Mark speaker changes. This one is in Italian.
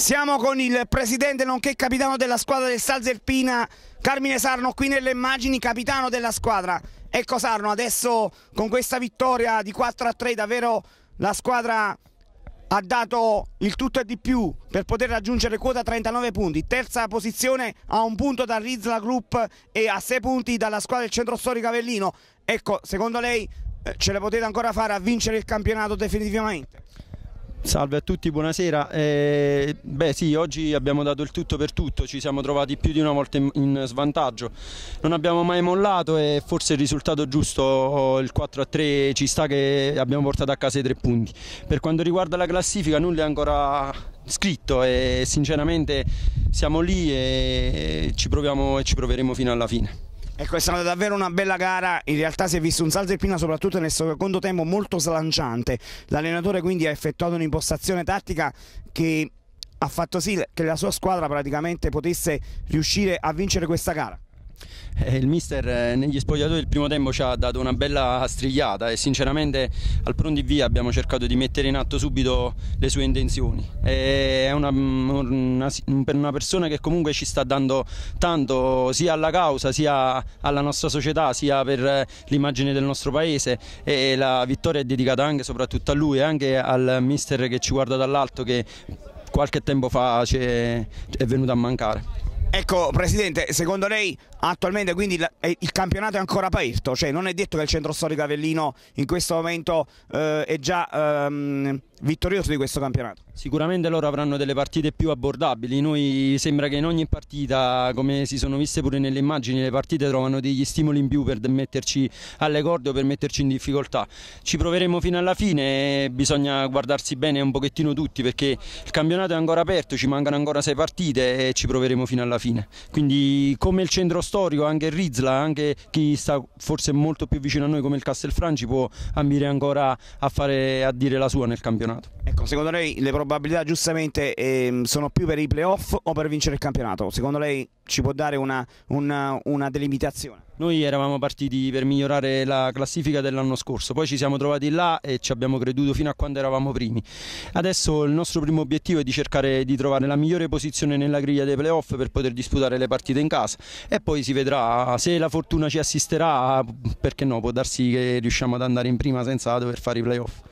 Speaker 1: Siamo con il presidente nonché capitano della squadra del Salzerpina, Carmine Sarno, qui nelle immagini, capitano della squadra. Ecco Sarno, adesso con questa vittoria di 4 a 3 davvero la squadra ha dato il tutto e di più per poter raggiungere quota 39 punti. Terza posizione a un punto da Rizla Group e a 6 punti dalla squadra del centro storico Avellino. Ecco, secondo lei eh, ce la potete ancora fare a vincere il campionato definitivamente?
Speaker 2: Salve a tutti, buonasera. Eh, beh sì, oggi abbiamo dato il tutto per tutto, ci siamo trovati più di una volta in, in svantaggio, non abbiamo mai mollato e forse il risultato giusto, il 4 a 3 ci sta che abbiamo portato a casa i tre punti. Per quanto riguarda la classifica nulla è ancora scritto e sinceramente siamo lì e ci proviamo e ci proveremo fino alla
Speaker 1: fine. Ecco, è stata davvero una bella gara, in realtà si è visto un salto in prima soprattutto nel secondo tempo molto slanciante, l'allenatore quindi ha effettuato un'impostazione tattica che ha fatto sì che la sua squadra praticamente potesse riuscire a vincere questa gara. Eh, il
Speaker 2: mister eh, negli spogliatoi il primo tempo ci ha dato una bella strigliata e sinceramente al pronti via abbiamo cercato di mettere in atto subito le sue intenzioni. Eh, è una, mm, una, mm, una, persona che comunque ci sta dando tanto sia alla causa sia alla nostra società sia per l'immagine del nostro paese e la vittoria è dedicata anche e soprattutto a lui e anche al mister che ci guarda dall'alto che qualche tempo fa è venuto a mancare.
Speaker 1: Ecco Presidente, secondo lei Attualmente quindi eh, il campionato è ancora aperto, cioè non è detto che il centro storico Avellino in questo momento eh, è già ehm, vittorioso di questo campionato.
Speaker 2: Sicuramente loro avranno delle partite più abbordabili, noi sembra che in ogni partita, come si sono viste pure nelle immagini, le partite trovano degli stimoli in più per metterci alle corde o per metterci in difficoltà. Ci proveremo fino alla fine, bisogna guardarsi bene un pochettino tutti perché il campionato è ancora aperto, ci mancano ancora sei partite e ci proveremo fino alla fine. Quindi come il centro storico storico, anche Rizla, anche chi sta forse molto più vicino a noi come il Castelfranci può ambire ancora a, fare, a dire la sua nel campionato.
Speaker 1: Ecco. Ecco, secondo lei le probabilità giustamente eh, sono più per i playoff o per vincere il campionato? Secondo lei ci può dare una, una, una delimitazione?
Speaker 2: Noi eravamo partiti per migliorare la classifica dell'anno scorso, poi ci siamo trovati là e ci abbiamo creduto fino a quando eravamo primi. Adesso il nostro primo obiettivo è di cercare di trovare la migliore posizione nella griglia dei playoff per poter disputare le partite in casa e poi si vedrà se la fortuna ci assisterà, perché no, può darsi che riusciamo ad andare in prima senza dover fare i playoff.